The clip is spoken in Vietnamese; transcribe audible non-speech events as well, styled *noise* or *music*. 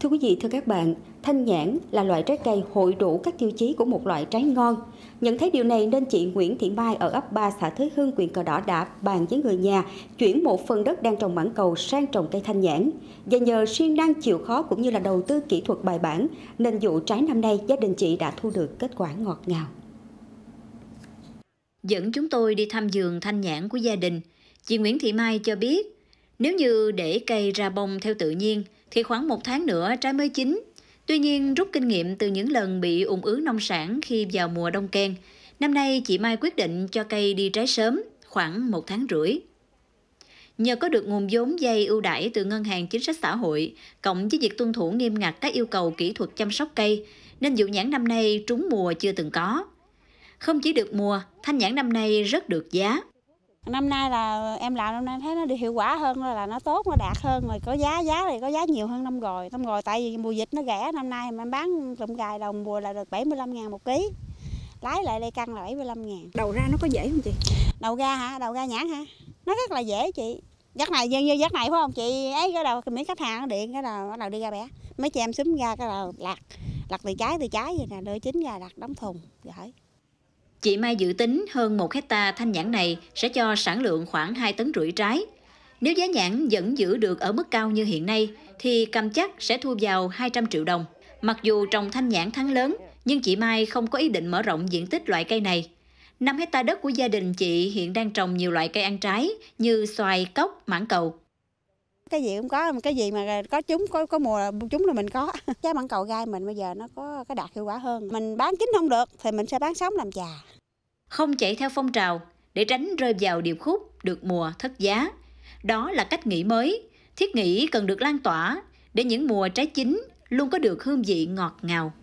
Thưa quý vị, thưa các bạn, thanh nhãn là loại trái cây hội đủ các tiêu chí của một loại trái ngon. Nhận thấy điều này nên chị Nguyễn Thị Mai ở ấp 3 xã Thới Hương, huyện Cờ Đỏ đã bàn với người nhà chuyển một phần đất đang trồng mãng cầu sang trồng cây thanh nhãn. Và nhờ siêng năng chịu khó cũng như là đầu tư kỹ thuật bài bản nên vụ trái năm nay gia đình chị đã thu được kết quả ngọt ngào. Dẫn chúng tôi đi thăm vườn thanh nhãn của gia đình, chị Nguyễn Thị Mai cho biết nếu như để cây ra bông theo tự nhiên – thì khoảng một tháng nữa trái mới chín. Tuy nhiên, rút kinh nghiệm từ những lần bị ủng ứ nông sản khi vào mùa đông ken, năm nay chị Mai quyết định cho cây đi trái sớm, khoảng một tháng rưỡi. Nhờ có được nguồn vốn vay ưu đãi từ Ngân hàng Chính sách Xã hội, cộng với việc tuân thủ nghiêm ngặt các yêu cầu kỹ thuật chăm sóc cây, nên vụ nhãn năm nay trúng mùa chưa từng có. Không chỉ được mùa, thanh nhãn năm nay rất được giá. Năm nay là em làm năm nay thấy nó được hiệu quả hơn là nó tốt, nó đạt hơn rồi có giá giá thì có giá nhiều hơn năm rồi. Năm rồi tại vì mùa dịch nó rẻ, năm nay em bán lụm gài đồng mùa là được 75 ngàn một ký. Lái lại đây căng là 75 ngàn Đầu ra nó có dễ không chị? Đầu ra hả? Đầu ra nhãn hả? Nó rất là dễ chị. Dắt này như dắt này phải không chị? Ấy cái đầu mấy khách hàng điện cái đầu bắt đầu đi ra bẻ. Mấy chị em xúm ra cái đầu lạc. Lạc từ trái từ trái vậy nè, đưa chín ra đặt đóng thùng rồi. Chị Mai dự tính hơn 1 hecta thanh nhãn này sẽ cho sản lượng khoảng 2 tấn rưỡi trái. Nếu giá nhãn vẫn giữ được ở mức cao như hiện nay, thì cầm chắc sẽ thu vào 200 triệu đồng. Mặc dù trồng thanh nhãn thắng lớn, nhưng chị Mai không có ý định mở rộng diện tích loại cây này. 5 hecta đất của gia đình chị hiện đang trồng nhiều loại cây ăn trái như xoài, cốc, mãng cầu cái gì cũng có cái gì mà có chúng có có mùa chúng là mình có trái *laughs* mảng cầu gai mình bây giờ nó có cái đạt hiệu quả hơn mình bán chín không được thì mình sẽ bán sống làm trà không chạy theo phong trào để tránh rơi vào điệp khúc được mùa thất giá đó là cách nghĩ mới thiết nghĩ cần được lan tỏa để những mùa trái chín luôn có được hương vị ngọt ngào